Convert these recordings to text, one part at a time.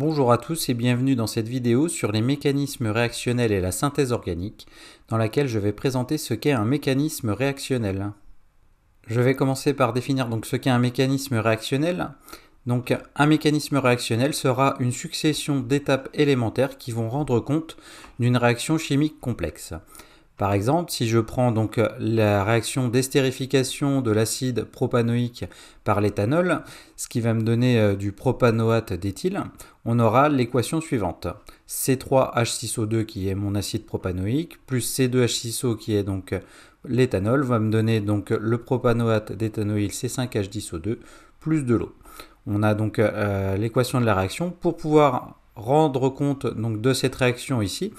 Bonjour à tous et bienvenue dans cette vidéo sur les mécanismes réactionnels et la synthèse organique, dans laquelle je vais présenter ce qu'est un mécanisme réactionnel. Je vais commencer par définir donc ce qu'est un mécanisme réactionnel. Donc un mécanisme réactionnel sera une succession d'étapes élémentaires qui vont rendre compte d'une réaction chimique complexe. Par exemple, si je prends donc la réaction d'estérification de l'acide propanoïque par l'éthanol, ce qui va me donner euh, du propanoate d'éthyle, on aura l'équation suivante. C3H6O2 qui est mon acide propanoïque, plus C2H6O qui est donc l'éthanol, va me donner donc le propanoate d'éthanoïle C5H10O2 plus de l'eau. On a donc euh, l'équation de la réaction. Pour pouvoir rendre compte donc, de cette réaction ici,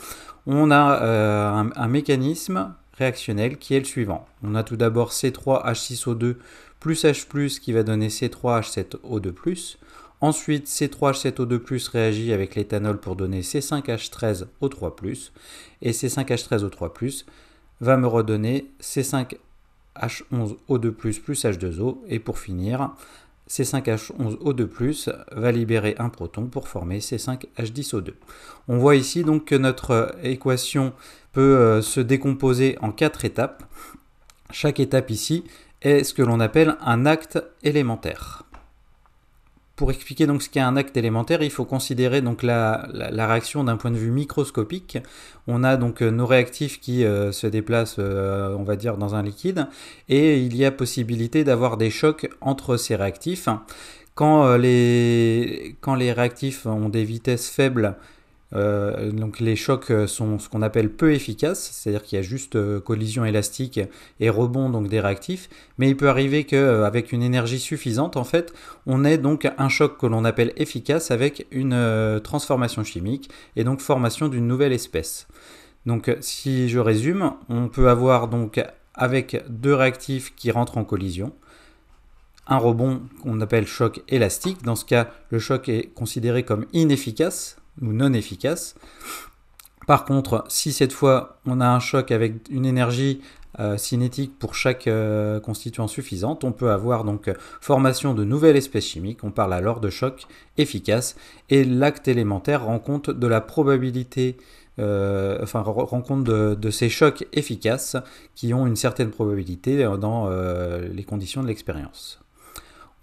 on a euh, un, un mécanisme réactionnel qui est le suivant. On a tout d'abord C3H6O2 plus H+, qui va donner C3H7O2+, Ensuite, C3H7O2 réagit avec l'éthanol pour donner C5H13O3, et C5H13O3 va me redonner C5H11O2 plus H2O, et pour finir, C5H11O2 va libérer un proton pour former C5H10O2. On voit ici donc que notre équation peut euh, se décomposer en quatre étapes. Chaque étape ici est ce que l'on appelle un acte élémentaire pour expliquer donc ce qu'est un acte élémentaire, il faut considérer donc la, réaction d'un point de vue microscopique. On a donc euh, nos réactifs qui euh, se déplacent, euh, on va dire, dans un liquide, et il y a possibilité d'avoir des chocs entre ces réactifs. quand les réactifs ont des vitesses faibles, euh, donc les chocs euh, sont ce qu'on appelle peu efficaces, c'est-à-dire qu'il y a juste euh, collision élastique et rebond donc des réactifs, mais il peut arriver qu'avec une énergie suffisante, en fait, on ait donc un choc que l'on appelle efficace avec une transformation chimique et donc formation d'une nouvelle espèce. Donc si je résume, on peut avoir donc avec deux réactifs qui rentrent en collision, un rebond qu'on appelle choc élastique. Dans ce cas, le choc est considéré comme inefficace ou non efficace. Par contre, si cette fois on a un choc avec une énergie euh, cinétique pour chaque euh, constituant suffisante, on peut avoir donc euh, formation de nouvelles espèces chimiques, on parle alors de choc efficace, et l'acte élémentaire rend compte de la probabilité, enfin de, ces chocs efficaces qui ont une certaine probabilité dans les conditions de l'expérience.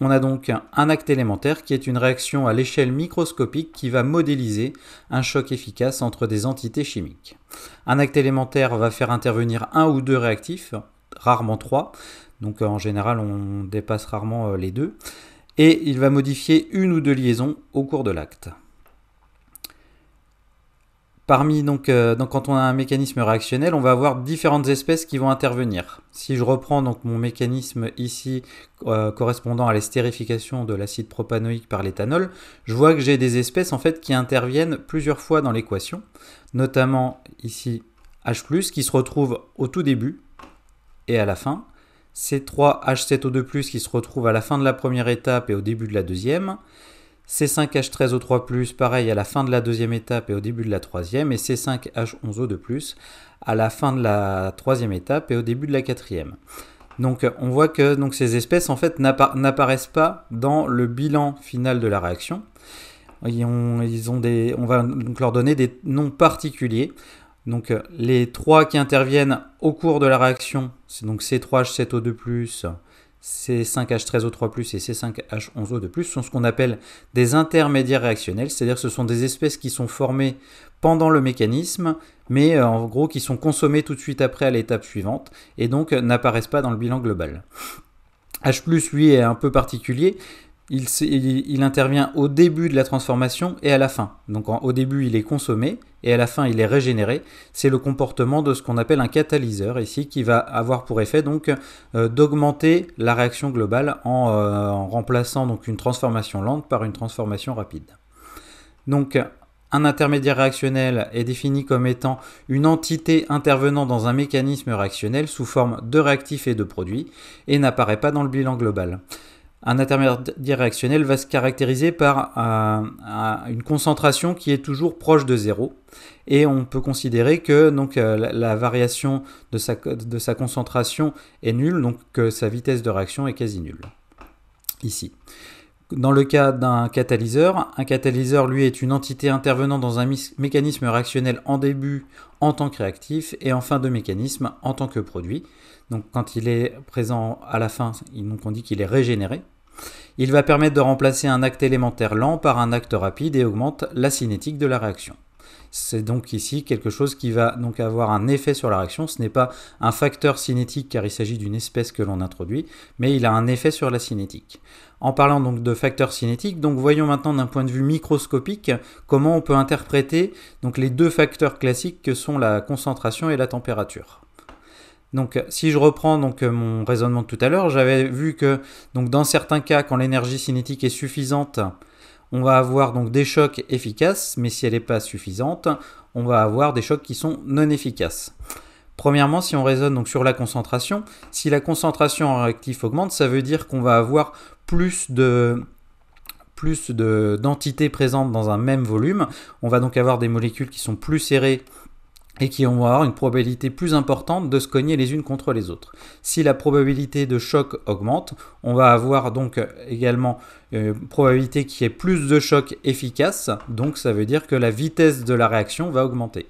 On a donc un acte élémentaire qui est une réaction à l'échelle microscopique qui va modéliser un choc efficace entre des entités chimiques. Un acte élémentaire va faire intervenir un ou deux réactifs, rarement trois, donc euh, en général on dépasse rarement euh, les deux, et il va modifier une ou deux liaisons au cours de l'acte. Parmi euh, donc, quand on a un mécanisme réactionnel, on va avoir différentes espèces qui vont intervenir. Si je reprends donc mon mécanisme ici euh, correspondant à l'estérification de l'acide propanoïque par l'éthanol, je vois que j'ai des espèces en fait qui interviennent plusieurs fois dans l'équation, notamment ici H+ qui se retrouve au tout début et à la fin, C3H7O2+ qui se retrouve à la fin de la première étape et au début de la deuxième, C5H13O3+, pareil à la fin de la deuxième étape et au début de la troisième, et C5H11O2+, à la fin de la troisième étape et au début de la quatrième. Donc on voit que donc, ces espèces en fait n'apparaissent pas dans le bilan final de la réaction. des, on va donc leur donner des noms particuliers. Donc les trois qui interviennent au cours de la réaction, c'est donc C3H7O2+, C5H13O3+, et C5H11O2+, sont ce qu'on appelle des intermédiaires réactionnels, c'est-à-dire ce sont des espèces qui sont formées pendant le mécanisme, mais euh, en gros qui sont consommées tout de suite après à l'étape suivante, et donc n'apparaissent pas dans le bilan global. H+, lui, est un peu particulier, il, intervient au début de la transformation et à la fin. Donc au début, il est consommé, et à la fin il est régénéré, c'est le comportement de ce qu'on appelle un catalyseur ici qui va avoir pour effet donc euh, d'augmenter la réaction globale euh, en, remplaçant donc une transformation lente par une transformation rapide. Donc un intermédiaire réactionnel est défini comme étant une entité intervenant dans un mécanisme réactionnel sous forme de réactif et de produit et n'apparaît pas dans le bilan global un intermédiaire réactionnel va se caractériser par euh, une concentration qui est toujours proche de zéro. Et on peut considérer que donc, euh, la, variation de sa, de sa, concentration est nulle, donc que sa vitesse de réaction est quasi nulle. Ici. Dans le cas d'un catalyseur, un catalyseur, lui, est une entité intervenant dans un mécanisme réactionnel en début en tant que réactif et en fin de mécanisme en tant que produit. Donc quand il est présent à la fin, on dit qu'il est régénéré. Il va permettre de remplacer un acte élémentaire lent par un acte rapide et augmente la cinétique de la réaction. C'est donc ici quelque chose qui va donc avoir un effet sur la réaction. Ce n'est pas un facteur cinétique car il s'agit d'une espèce que l'on introduit, mais il a un effet sur la cinétique. En parlant donc de facteurs cinétiques, donc voyons maintenant d'un point de vue microscopique comment on peut interpréter donc les deux facteurs classiques que sont la concentration et la température. Donc si je reprends donc mon raisonnement de tout à l'heure, j'avais vu que dans certains cas quand l'énergie cinétique est suffisante, on va avoir donc des chocs efficaces, mais si elle n'est pas suffisante, on va avoir des chocs qui sont non efficaces. Premièrement, si on raisonne donc sur la concentration, si la concentration en réactif augmente, ça veut dire qu'on va avoir plus de plus d'entités présentes dans un même volume. On va donc avoir des molécules qui sont plus serrées et qui vont avoir une probabilité plus importante de se cogner les unes contre les autres. Si la probabilité de choc augmente, on va avoir donc également une probabilité qui est plus de choc efficace, donc ça veut dire que la vitesse de la réaction va augmenter.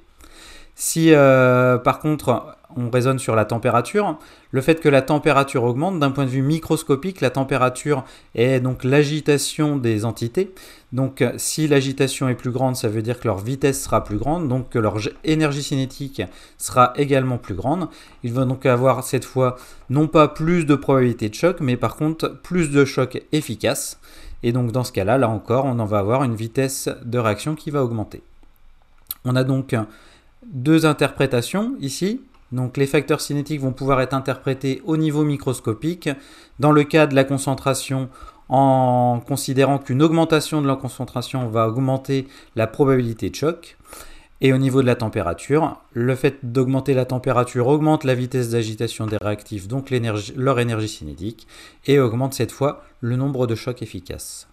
Si euh, par contre on raisonne sur la température, le fait que la température augmente, d'un point de vue microscopique, la température est donc l'agitation des entités. Donc euh, si l'agitation est plus grande, ça veut dire que leur vitesse sera plus grande, donc que leur énergie cinétique sera également plus grande. Ils vont donc avoir cette fois non pas plus de probabilité de choc, mais par contre plus de chocs efficaces. Et donc dans ce cas-là, là encore, on en va avoir une vitesse de réaction qui va augmenter. On a donc deux interprétations ici. Donc les facteurs cinétiques vont pouvoir être interprétés au niveau microscopique. Dans le cas de la concentration, en considérant qu'une augmentation de la concentration va augmenter la probabilité de choc. Et au niveau de la température, le fait d'augmenter la température augmente la vitesse d'agitation des réactifs, donc leur énergie cinétique, et augmente cette fois le nombre de chocs efficaces.